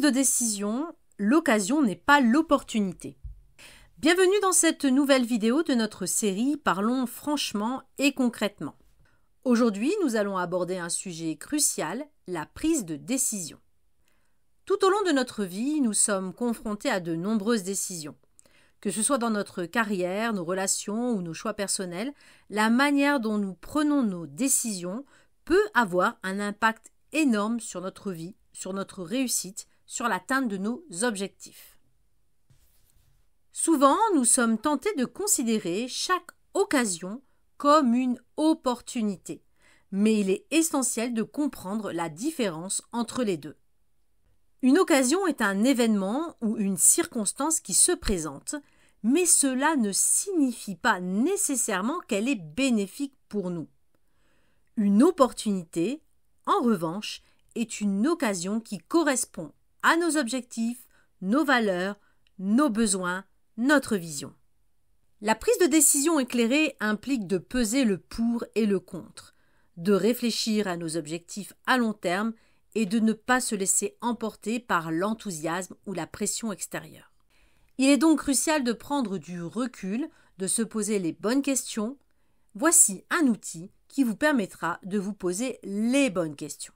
de décision, l'occasion n'est pas l'opportunité. Bienvenue dans cette nouvelle vidéo de notre série Parlons franchement et concrètement. Aujourd'hui, nous allons aborder un sujet crucial, la prise de décision. Tout au long de notre vie, nous sommes confrontés à de nombreuses décisions. Que ce soit dans notre carrière, nos relations ou nos choix personnels, la manière dont nous prenons nos décisions peut avoir un impact énorme sur notre vie, sur notre réussite sur l'atteinte de nos objectifs. Souvent, nous sommes tentés de considérer chaque occasion comme une opportunité, mais il est essentiel de comprendre la différence entre les deux. Une occasion est un événement ou une circonstance qui se présente, mais cela ne signifie pas nécessairement qu'elle est bénéfique pour nous. Une opportunité, en revanche, est une occasion qui correspond à nos objectifs, nos valeurs, nos besoins, notre vision. La prise de décision éclairée implique de peser le pour et le contre, de réfléchir à nos objectifs à long terme et de ne pas se laisser emporter par l'enthousiasme ou la pression extérieure. Il est donc crucial de prendre du recul, de se poser les bonnes questions. Voici un outil qui vous permettra de vous poser les bonnes questions.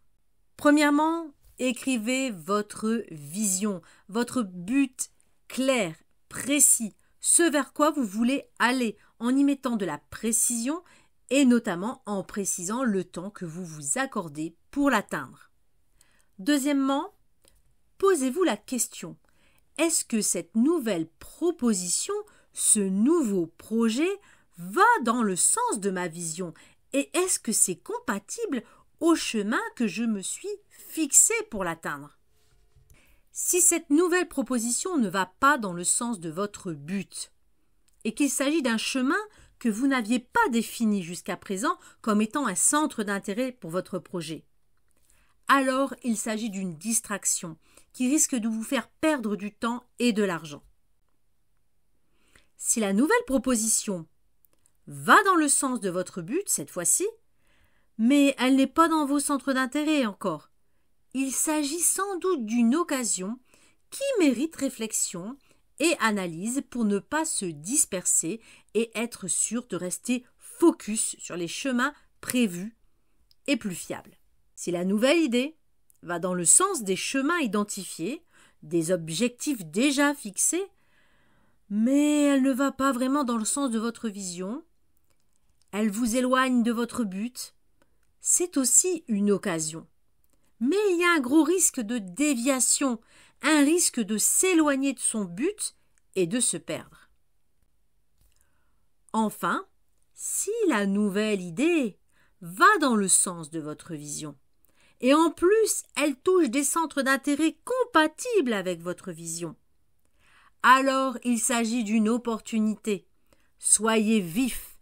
Premièrement, Écrivez votre vision, votre but clair, précis, ce vers quoi vous voulez aller, en y mettant de la précision et notamment en précisant le temps que vous vous accordez pour l'atteindre. Deuxièmement, posez-vous la question est-ce que cette nouvelle proposition, ce nouveau projet, va dans le sens de ma vision et est-ce que c'est compatible au chemin que je me suis fixé pour l'atteindre. Si cette nouvelle proposition ne va pas dans le sens de votre but, et qu'il s'agit d'un chemin que vous n'aviez pas défini jusqu'à présent comme étant un centre d'intérêt pour votre projet, alors il s'agit d'une distraction qui risque de vous faire perdre du temps et de l'argent. Si la nouvelle proposition va dans le sens de votre but cette fois-ci, mais elle n'est pas dans vos centres d'intérêt encore. Il s'agit sans doute d'une occasion qui mérite réflexion et analyse pour ne pas se disperser et être sûr de rester focus sur les chemins prévus et plus fiables. Si la nouvelle idée va dans le sens des chemins identifiés, des objectifs déjà fixés, mais elle ne va pas vraiment dans le sens de votre vision, elle vous éloigne de votre but, c'est aussi une occasion. Mais il y a un gros risque de déviation, un risque de s'éloigner de son but et de se perdre. Enfin, si la nouvelle idée va dans le sens de votre vision, et en plus elle touche des centres d'intérêt compatibles avec votre vision, alors il s'agit d'une opportunité. Soyez vif,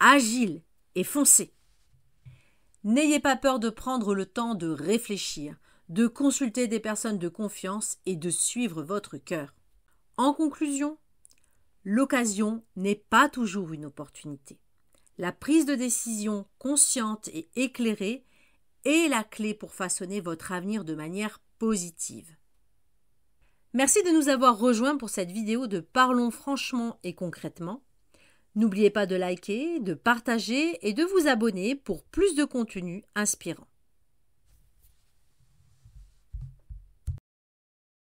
agile et foncez. N'ayez pas peur de prendre le temps de réfléchir, de consulter des personnes de confiance et de suivre votre cœur. En conclusion, l'occasion n'est pas toujours une opportunité. La prise de décision consciente et éclairée est la clé pour façonner votre avenir de manière positive. Merci de nous avoir rejoints pour cette vidéo de Parlons franchement et concrètement. N'oubliez pas de liker, de partager et de vous abonner pour plus de contenu inspirant.